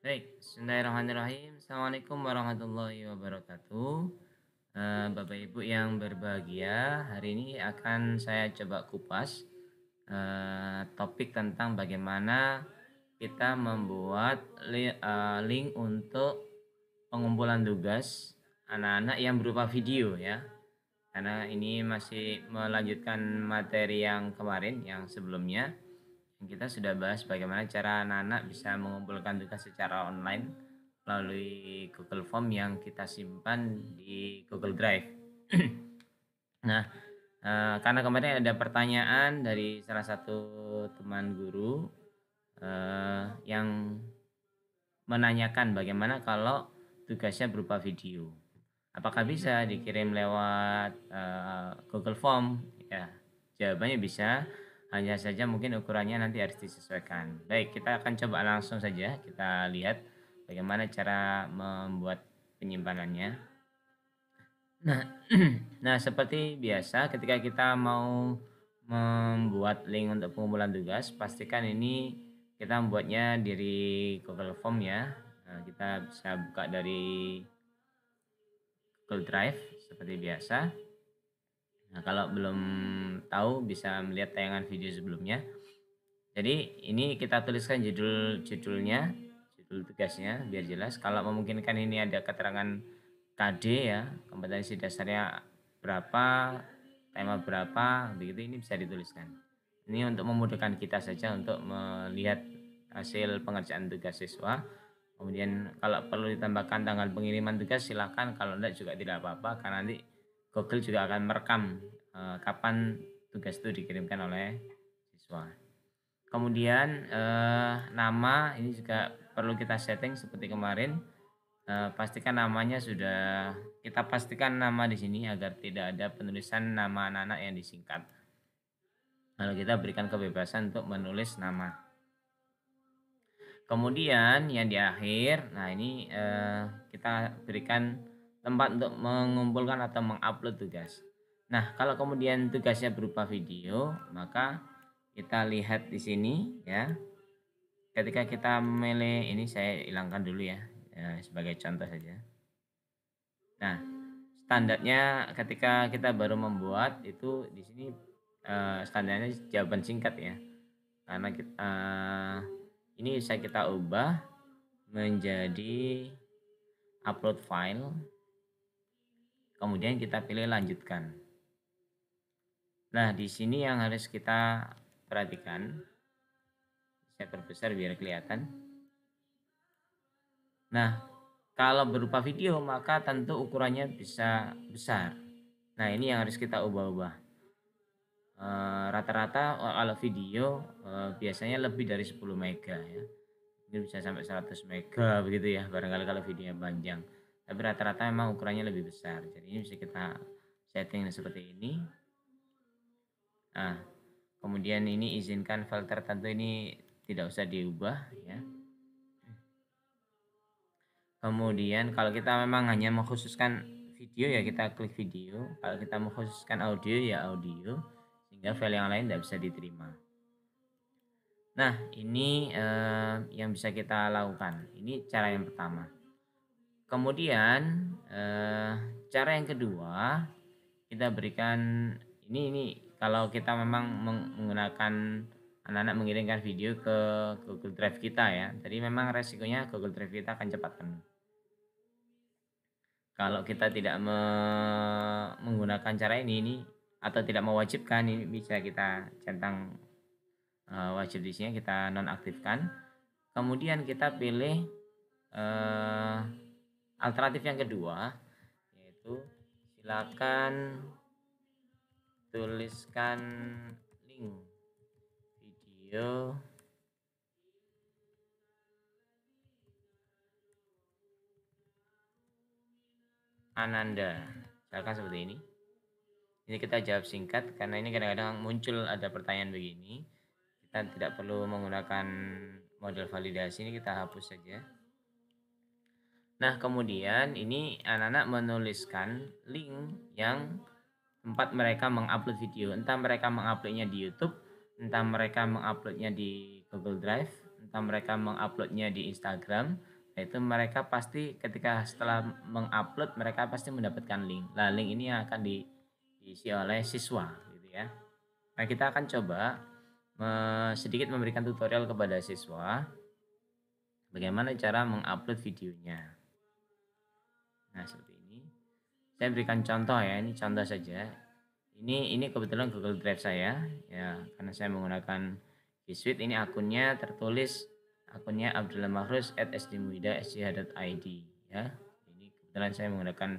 Baik, Bismillahirrahmanirrahim. Assalamualaikum warahmatullahi wabarakatuh. Uh, Bapak Ibu yang berbahagia, hari ini akan saya coba kupas uh, topik tentang bagaimana kita membuat li uh, link untuk pengumpulan tugas anak-anak yang berupa video ya. Karena ini masih melanjutkan materi yang kemarin, yang sebelumnya kita sudah bahas bagaimana cara anak-anak bisa mengumpulkan tugas secara online melalui Google Form yang kita simpan di Google Drive. nah, eh, karena kemarin ada pertanyaan dari salah satu teman guru eh, yang menanyakan bagaimana kalau tugasnya berupa video. Apakah bisa dikirim lewat eh, Google Form? Ya, jawabannya bisa hanya saja mungkin ukurannya nanti harus disesuaikan. Baik, kita akan coba langsung saja. Kita lihat bagaimana cara membuat penyimpanannya. Nah, nah seperti biasa ketika kita mau membuat link untuk pengumpulan tugas, pastikan ini kita membuatnya dari Google Form ya. Nah, kita bisa buka dari Google Drive seperti biasa. Nah, kalau belum tahu bisa melihat tayangan video sebelumnya. Jadi, ini kita tuliskan judul-judulnya, judul tugasnya biar jelas. Kalau memungkinkan ini ada keterangan KD ya, kompetensi dasarnya berapa, tema berapa, begitu ini bisa dituliskan. Ini untuk memudahkan kita saja untuk melihat hasil pengerjaan tugas siswa. Kemudian kalau perlu ditambahkan tanggal pengiriman tugas silakan, kalau tidak juga tidak apa-apa karena nanti Google juga akan merekam uh, kapan tugas itu dikirimkan oleh siswa. Kemudian uh, nama ini juga perlu kita setting seperti kemarin. Uh, pastikan namanya sudah kita pastikan nama di sini agar tidak ada penulisan nama anak-anak yang disingkat. Lalu kita berikan kebebasan untuk menulis nama. Kemudian yang di akhir, nah ini uh, kita berikan tempat untuk mengumpulkan atau mengupload tugas. Nah, kalau kemudian tugasnya berupa video, maka kita lihat di sini ya. Ketika kita memilih ini saya hilangkan dulu ya, ya sebagai contoh saja. Nah, standarnya ketika kita baru membuat itu di sini eh, standarnya jawaban singkat ya. Karena kita eh, ini bisa kita ubah menjadi upload file Kemudian kita pilih lanjutkan. Nah, di sini yang harus kita perhatikan. Saya perbesar biar kelihatan. Nah, kalau berupa video maka tentu ukurannya bisa besar. Nah, ini yang harus kita ubah-ubah eh, rata-rata kalau video eh, biasanya lebih dari 10 mega ya. Ini bisa sampai 100 mega begitu ya barangkali kalau videonya panjang tapi rata-rata memang ukurannya lebih besar jadi ini bisa kita setting seperti ini nah kemudian ini izinkan file tertentu ini tidak usah diubah ya kemudian kalau kita memang hanya mengkhususkan video ya kita klik video kalau kita mengkhususkan audio ya audio sehingga file yang lain tidak bisa diterima Nah, ini eh, yang bisa kita lakukan. Ini cara yang pertama kemudian eh, cara yang kedua kita berikan ini ini kalau kita memang menggunakan anak-anak mengirimkan video ke Google Drive kita ya jadi memang resikonya Google Drive kita akan cepat penuh kalau kita tidak me menggunakan cara ini ini atau tidak mewajibkan ini bisa kita centang uh, wajib di sini kita nonaktifkan kemudian kita pilih uh, alternatif yang kedua yaitu silakan tuliskan link video Ananda silakan seperti ini ini kita jawab singkat karena ini kadang-kadang muncul ada pertanyaan begini kita tidak perlu menggunakan model validasi ini kita hapus saja Nah, kemudian ini anak-anak menuliskan link yang tempat mereka mengupload video. Entah mereka menguploadnya di YouTube, entah mereka menguploadnya di Google Drive, entah mereka menguploadnya di Instagram. Nah, itu mereka pasti ketika setelah mengupload mereka pasti mendapatkan link. Nah, link ini akan di, diisi oleh siswa gitu ya. Nah, kita akan coba me, sedikit memberikan tutorial kepada siswa bagaimana cara mengupload videonya. Nah, seperti ini. Saya berikan contoh ya, ini contoh saja. Ini ini kebetulan Google Drive saya ya, karena saya menggunakan G Suite ini akunnya tertulis akunnya Abdullah ya. Ini kebetulan saya menggunakan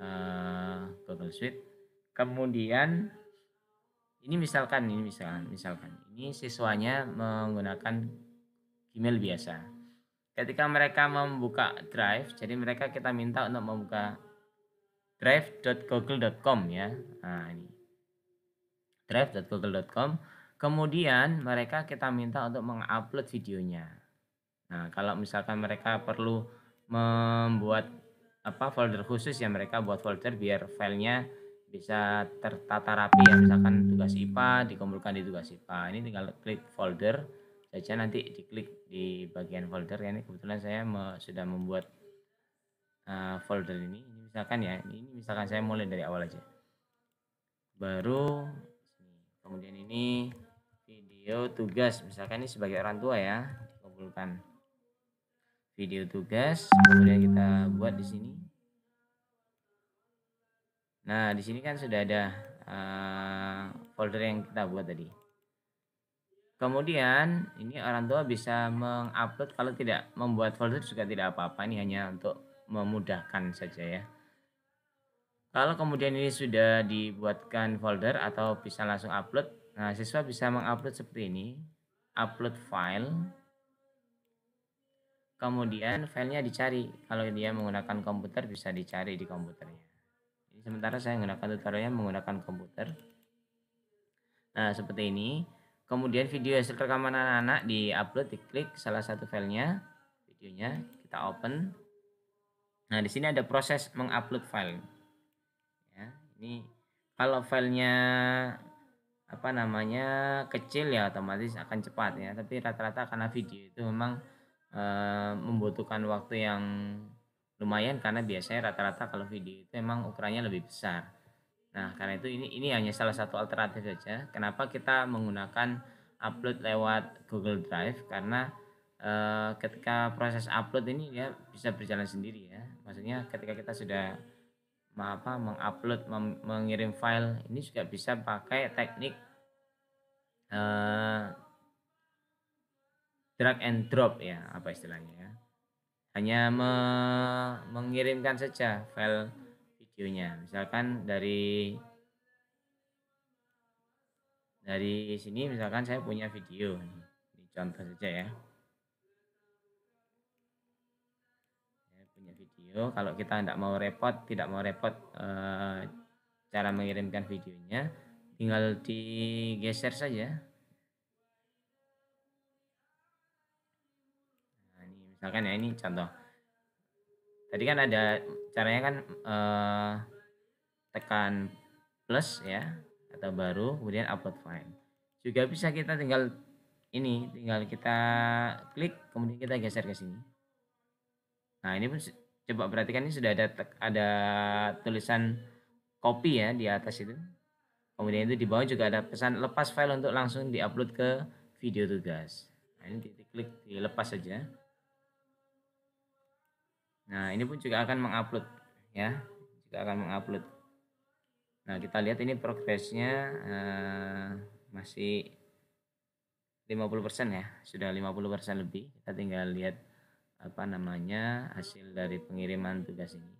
uh, Google Suite. Kemudian ini misalkan ini misalkan misalkan ini siswanya menggunakan Gmail biasa ketika mereka membuka drive jadi mereka kita minta untuk membuka drive.google.com ya nah ini drive.google.com kemudian mereka kita minta untuk mengupload videonya nah kalau misalkan mereka perlu membuat apa folder khusus ya mereka buat folder biar filenya bisa tertata rapi ya misalkan tugas IPA dikumpulkan di tugas IPA ini tinggal klik folder saja nanti diklik di bagian folder ya ini kebetulan saya me, sudah membuat uh, folder ini ini misalkan ya ini misalkan saya mulai dari awal aja baru kemudian ini video tugas misalkan ini sebagai orang tua ya dikumpulkan video tugas kemudian kita buat di sini nah di sini kan sudah ada uh, folder yang kita buat tadi Kemudian ini orang tua bisa mengupload kalau tidak membuat folder juga tidak apa-apa ini hanya untuk memudahkan saja ya. Kalau kemudian ini sudah dibuatkan folder atau bisa langsung upload, nah siswa bisa mengupload seperti ini, upload file. Kemudian filenya dicari. Kalau dia menggunakan komputer bisa dicari di komputernya. Jadi sementara saya menggunakan tutorialnya menggunakan komputer. Nah, seperti ini kemudian video hasil rekaman anak-anak di upload diklik salah satu filenya videonya kita open nah di sini ada proses mengupload file ya ini kalau filenya apa namanya kecil ya otomatis akan cepat ya tapi rata-rata karena video itu memang e, membutuhkan waktu yang lumayan karena biasanya rata-rata kalau video itu memang ukurannya lebih besar Nah, karena itu ini ini hanya salah satu alternatif saja. Kenapa kita menggunakan upload lewat Google Drive? Karena e, ketika proses upload ini ya bisa berjalan sendiri ya. Maksudnya ketika kita sudah apa mengupload mem, mengirim file ini juga bisa pakai teknik e, drag and drop ya, apa istilahnya ya. Hanya me, mengirimkan saja file videonya, Misalkan dari dari sini misalkan saya punya video Ini contoh saja ya. Saya punya video. Kalau kita tidak mau repot, tidak mau repot e, cara mengirimkan videonya, tinggal digeser saja. Nah, ini misalkan ya ini contoh. Tadi kan ada caranya kan uh, tekan plus ya atau baru kemudian upload file juga bisa kita tinggal ini tinggal kita klik kemudian kita geser ke sini nah ini pun coba perhatikan ini sudah ada ada tulisan copy ya di atas itu kemudian itu di bawah juga ada pesan lepas file untuk langsung diupload ke video tugas nah, ini kita klik dilepas saja Nah, ini pun juga akan mengupload ya, juga akan mengupload. Nah, kita lihat ini progresnya uh, masih 50% ya, sudah 50% lebih. Kita tinggal lihat apa namanya hasil dari pengiriman tugas ini.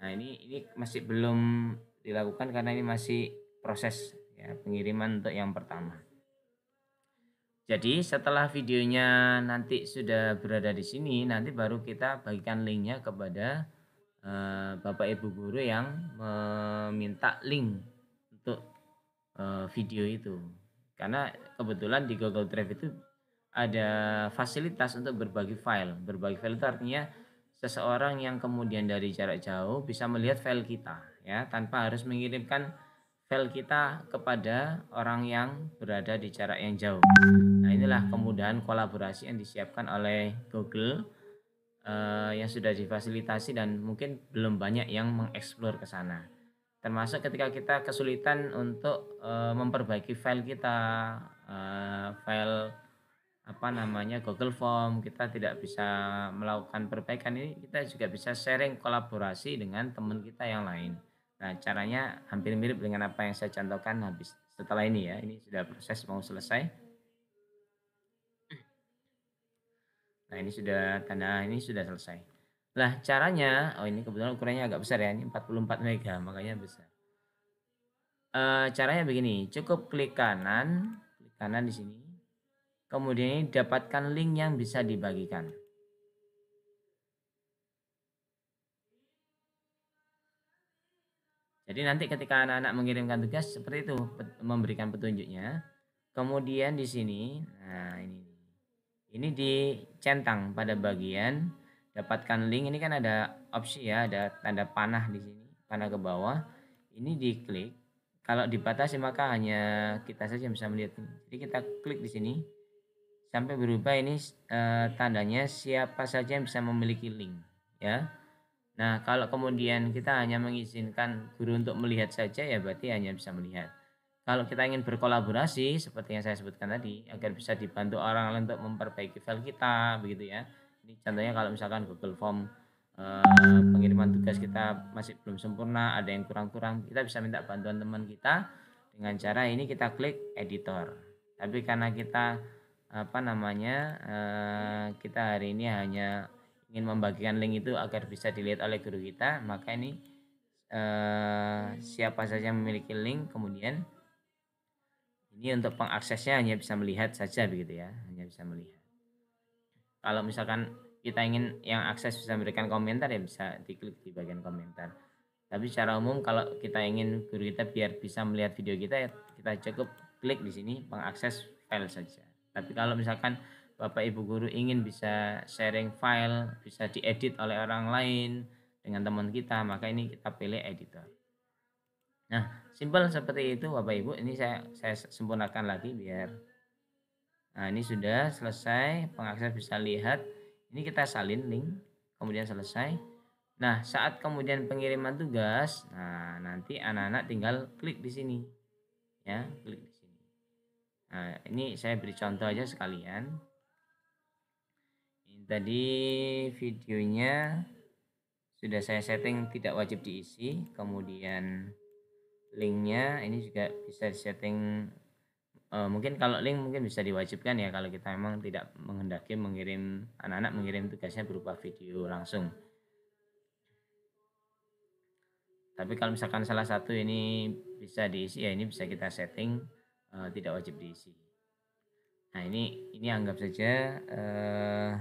Nah, ini ini masih belum dilakukan karena ini masih proses ya pengiriman untuk yang pertama. Jadi setelah videonya nanti sudah berada di sini, nanti baru kita bagikan linknya kepada uh, Bapak Ibu guru yang meminta link untuk uh, video itu. Karena kebetulan di Google Drive itu ada fasilitas untuk berbagi file. Berbagi file itu artinya seseorang yang kemudian dari jarak jauh bisa melihat file kita ya tanpa harus mengirimkan file kita kepada orang yang berada di jarak yang jauh. Nah inilah kemudahan kolaborasi yang disiapkan oleh Google eh, yang sudah difasilitasi dan mungkin belum banyak yang mengeksplor ke sana. Termasuk ketika kita kesulitan untuk eh, memperbaiki file kita, eh, file apa namanya Google Form kita tidak bisa melakukan perbaikan ini kita juga bisa sharing kolaborasi dengan teman kita yang lain. Nah, caranya hampir mirip dengan apa yang saya contohkan habis setelah ini ya. Ini sudah proses mau selesai. Nah, ini sudah tanda ini sudah selesai. Nah, caranya, oh ini kebetulan ukurannya agak besar ya, ini 44 mega, makanya besar. E, caranya begini, cukup klik kanan, klik kanan di sini. Kemudian ini dapatkan link yang bisa dibagikan. Jadi nanti ketika anak-anak mengirimkan tugas seperti itu memberikan petunjuknya. Kemudian di sini, nah ini ini dicentang pada bagian dapatkan link ini kan ada opsi ya, ada tanda panah di sini, panah ke bawah. Ini diklik. Kalau dibatasi maka hanya kita saja yang bisa melihat ini. Jadi kita klik di sini sampai berubah ini e, tandanya siapa saja yang bisa memiliki link ya. Nah, kalau kemudian kita hanya mengizinkan guru untuk melihat saja, ya berarti hanya bisa melihat. Kalau kita ingin berkolaborasi, seperti yang saya sebutkan tadi, agar bisa dibantu orang lain untuk memperbaiki file kita, begitu ya. Ini contohnya kalau misalkan Google Form eh, pengiriman tugas kita masih belum sempurna, ada yang kurang-kurang, kita bisa minta bantuan teman kita dengan cara ini kita klik editor. Tapi karena kita apa namanya eh, kita hari ini hanya ingin membagikan link itu agar bisa dilihat oleh guru kita maka ini eh, siapa saja yang memiliki link kemudian ini untuk pengaksesnya hanya bisa melihat saja begitu ya hanya bisa melihat kalau misalkan kita ingin yang akses bisa memberikan komentar ya bisa diklik di bagian komentar tapi secara umum kalau kita ingin guru kita biar bisa melihat video kita ya kita cukup klik di sini pengakses file saja tapi kalau misalkan Bapak Ibu guru ingin bisa sharing file, bisa diedit oleh orang lain dengan teman kita, maka ini kita pilih editor. Nah, simpel seperti itu Bapak Ibu. Ini saya saya sempurnakan lagi biar Nah, ini sudah selesai, pengakses bisa lihat. Ini kita salin link, kemudian selesai. Nah, saat kemudian pengiriman tugas, nah nanti anak-anak tinggal klik di sini. Ya, klik di sini. Nah, ini saya beri contoh aja sekalian tadi videonya sudah saya setting tidak wajib diisi kemudian linknya ini juga bisa setting e, eh, mungkin kalau link mungkin bisa diwajibkan ya kalau kita memang tidak menghendaki mengirim anak-anak mengirim tugasnya berupa video langsung tapi kalau misalkan salah satu ini bisa diisi ya ini bisa kita setting e, tidak wajib diisi nah ini ini anggap saja eh,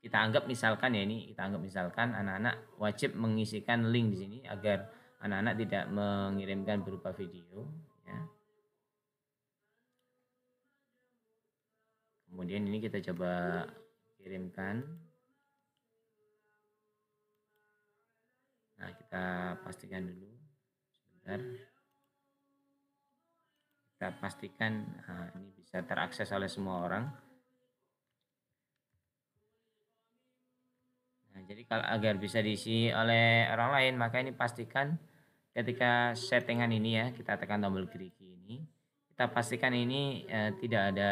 kita anggap misalkan ya ini kita anggap misalkan anak-anak wajib mengisikan link di sini agar anak-anak tidak mengirimkan berupa video ya. Kemudian ini kita coba kirimkan. Nah, kita pastikan dulu sebentar. Kita pastikan nah, ini bisa terakses oleh semua orang. jadi kalau agar bisa diisi oleh orang lain maka ini pastikan ketika settingan ini ya kita tekan tombol klik ini kita pastikan ini eh, tidak ada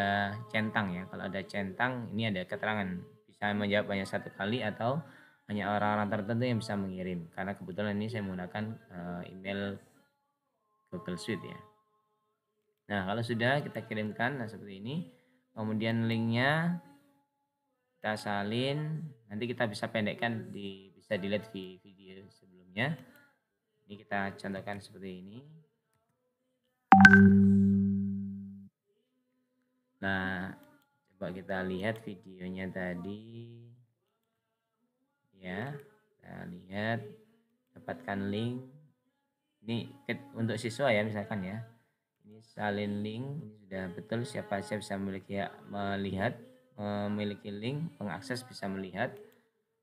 centang ya kalau ada centang ini ada keterangan bisa menjawab hanya satu kali atau hanya orang-orang tertentu yang bisa mengirim karena kebetulan ini saya menggunakan eh, email Google Suite ya nah kalau sudah kita kirimkan nah seperti ini kemudian linknya kita salin nanti kita bisa pendekkan di bisa dilihat di video sebelumnya ini kita contohkan seperti ini nah coba kita lihat videonya tadi ya kita lihat dapatkan link ini untuk siswa ya misalkan ya ini salin link ini sudah betul siapa saja bisa melihat memiliki link pengakses bisa melihat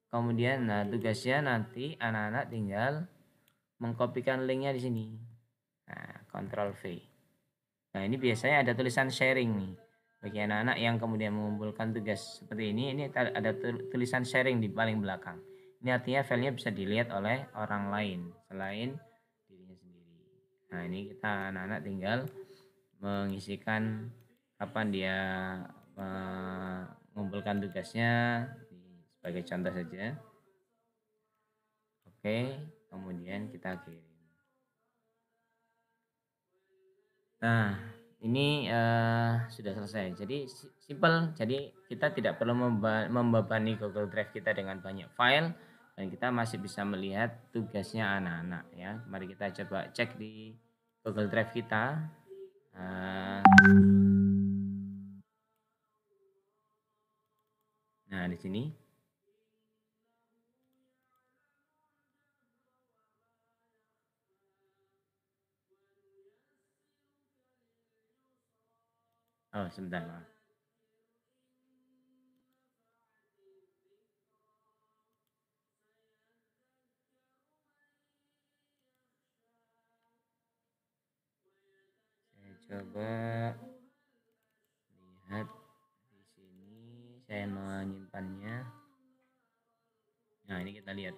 kemudian nah tugasnya nanti anak-anak tinggal mengkopikan linknya di sini nah control V nah ini biasanya ada tulisan sharing nih bagi anak-anak yang kemudian mengumpulkan tugas seperti ini ini ada tulisan sharing di paling belakang ini artinya filenya bisa dilihat oleh orang lain selain dirinya sendiri. Nah ini kita anak-anak tinggal mengisikan kapan dia mengumpulkan tugasnya sebagai contoh saja. Oke, kemudian kita kirim. Nah, ini uh, sudah selesai. Jadi simple. Jadi kita tidak perlu membebani Google Drive kita dengan banyak file dan kita masih bisa melihat tugasnya anak-anak ya. Mari kita coba cek di Google Drive kita. Uh, Nah, di sini Oh, sebentar, maaf. Saya coba lihat Nah, ini kita lihat.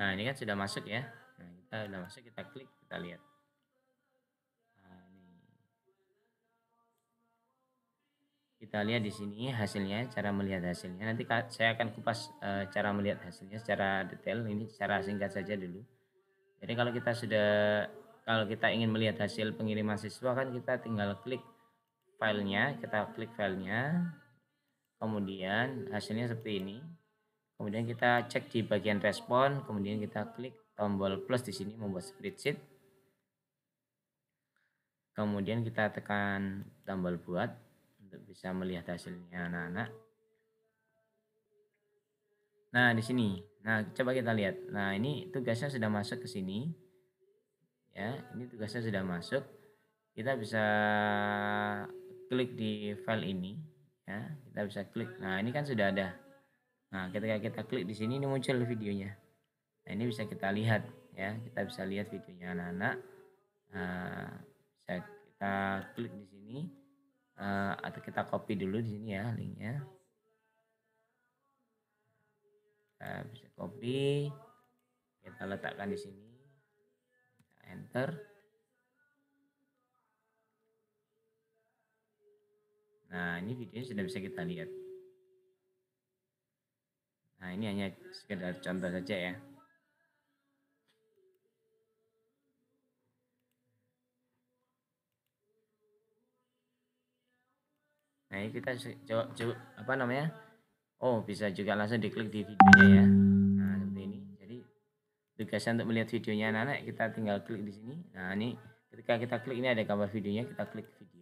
Nah, ini kan sudah masuk ya. Nah, kita sudah masuk, kita klik, kita lihat. Nah, ini. Kita lihat di sini hasilnya, cara melihat hasilnya. Nanti saya akan kupas eh, cara melihat hasilnya secara detail. Ini secara singkat saja dulu. Jadi kalau kita sudah kalau kita ingin melihat hasil pengiriman siswa kan kita tinggal klik filenya kita klik filenya kemudian hasilnya seperti ini kemudian kita cek di bagian respon kemudian kita klik tombol plus di sini membuat spreadsheet kemudian kita tekan tombol buat untuk bisa melihat hasilnya anak-anak nah di sini nah coba kita lihat nah ini tugasnya sudah masuk ke sini ya ini tugasnya sudah masuk kita bisa klik di file ini ya kita bisa klik nah ini kan sudah ada nah ketika kita klik di sini ini muncul videonya nah ini bisa kita lihat ya kita bisa lihat videonya anak-anak nah, bisa kita klik di sini uh, atau kita copy dulu di sini ya linknya kita bisa copy kita letakkan di sini enter Nah, ini videonya sudah bisa kita lihat. Nah, ini hanya sekedar contoh saja ya. Nah, ini kita coba, coba apa namanya? Oh, bisa juga langsung diklik di videonya ya. Nah, seperti ini. Jadi tugasnya untuk melihat videonya anak-anak kita tinggal klik di sini. Nah, ini ketika kita klik ini ada gambar videonya, kita klik video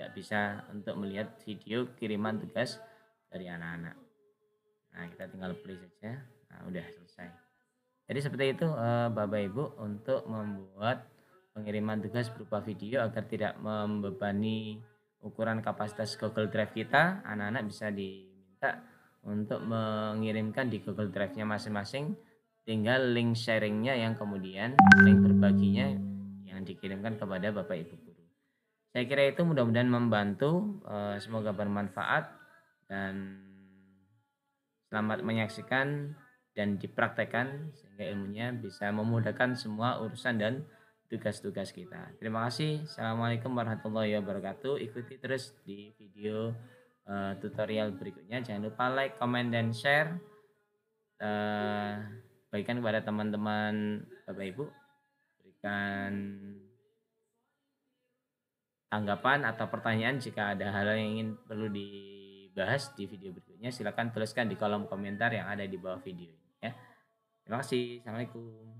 tidak bisa untuk melihat video kiriman tugas dari anak-anak. Nah, kita tinggal play saja. Nah, udah selesai. Jadi seperti itu eh, Bapak Ibu untuk membuat pengiriman tugas berupa video agar tidak membebani ukuran kapasitas Google Drive kita, anak-anak bisa diminta untuk mengirimkan di Google Drive-nya masing-masing tinggal link sharingnya yang kemudian link berbaginya yang dikirimkan kepada Bapak Ibu saya kira itu mudah-mudahan membantu, eh, semoga bermanfaat dan selamat menyaksikan dan dipraktekkan sehingga ilmunya bisa memudahkan semua urusan dan tugas-tugas kita. Terima kasih. Assalamualaikum warahmatullahi wabarakatuh. Ikuti terus di video eh, tutorial berikutnya. Jangan lupa like, comment, dan share. Uh, eh, bagikan kepada teman-teman Bapak Ibu. Berikan tanggapan atau pertanyaan jika ada hal yang ingin perlu dibahas di video berikutnya silahkan tuliskan di kolom komentar yang ada di bawah video ini ya terima kasih assalamualaikum